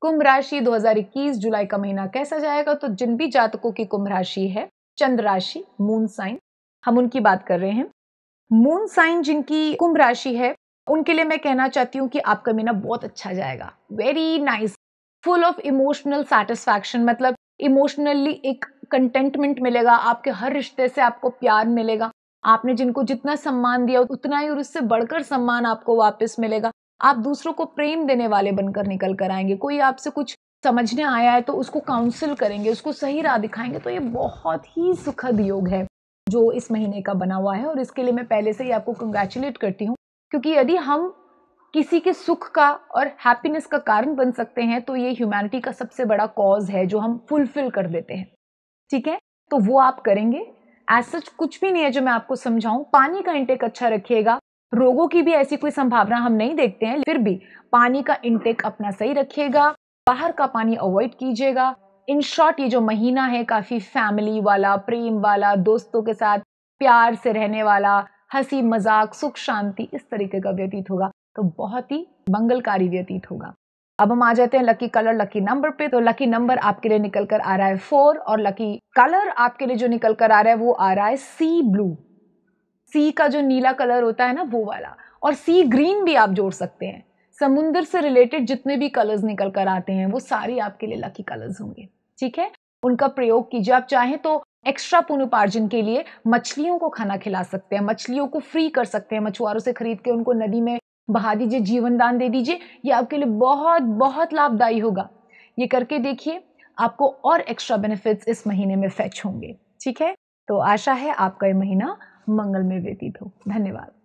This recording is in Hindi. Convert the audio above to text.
कुंभ राशि 2021 जुलाई का महीना कैसा जाएगा तो जिन भी जातकों की कुंभ राशि है चंद्र राशि मून साइन हम उनकी बात कर रहे हैं मून साइन जिनकी कुंभ राशि है उनके लिए मैं कहना चाहती हूँ कि आपका महीना बहुत अच्छा जाएगा very nice full of emotional satisfaction मतलब इमोशनली एक कंटेंटमेंट मिलेगा आपके हर रिश्ते से आपको प्यार मिलेगा आपने जिनको जितना सम्मान दिया उतना ही और उससे बढ़कर सम्मान आपको वापस मिलेगा आप दूसरों को प्रेम देने वाले बनकर निकल कर आएंगे कोई आपसे कुछ समझने आया है तो उसको काउंसिल करेंगे उसको सही राह दिखाएंगे तो ये बहुत ही सुखद योग है जो इस महीने का बना हुआ है और इसके लिए मैं पहले से ही आपको कंग्रेचुलेट करती हूँ क्योंकि यदि हम किसी के सुख का और हैप्पीनेस का कारण बन सकते हैं तो ये ह्यूमैनिटी का सबसे बड़ा कॉज है जो हम फुलफिल कर देते हैं ठीक है तो वो आप करेंगे एज सच कुछ भी नहीं है जो मैं आपको समझाऊं पानी का इंटेक अच्छा रखिएगा रोगों की भी ऐसी कोई संभावना हम नहीं देखते हैं फिर भी पानी का इनटेक अपना सही रखिएगा बाहर का पानी अवॉइड कीजिएगा इन शॉर्ट ये जो महीना है काफ़ी फैमिली वाला प्रेम वाला दोस्तों के साथ प्यार से रहने वाला हंसी मजाक सुख शांति इस तरीके का व्यतीत होगा तो बहुत ही मंगलकारी व्यतीत होगा अब हम आ जाते हैं लकी कलर लकी नंबर पे तो लकी नंबर आपके लिए निकल कर आ रहा है फोर और लकी कलर आपके लिए जो निकल कर आ रहा है वो आ रहा है सी ब्लू सी का जो नीला कलर होता है ना वो वाला और सी ग्रीन भी आप जोड़ सकते हैं समुंदर से रिलेटेड जितने भी कलर्स निकल कर आते हैं वो सारी आपके लिए लकी कलर्स होंगे ठीक है उनका प्रयोग कीजिए आप चाहें तो एक्स्ट्रा पुनर्पार्जन के लिए मछलियों को खाना खिला सकते हैं मछलियों को फ्री कर सकते हैं मछुआरों से खरीद के उनको नदी में बहा दीजिए जीवन दान दे दीजिए ये आपके लिए बहुत बहुत लाभदायी होगा ये करके देखिए आपको और एक्स्ट्रा बेनिफिट्स इस महीने में फेच होंगे ठीक है तो आशा है आपका ये महीना मंगलमय व्यतीत हो धन्यवाद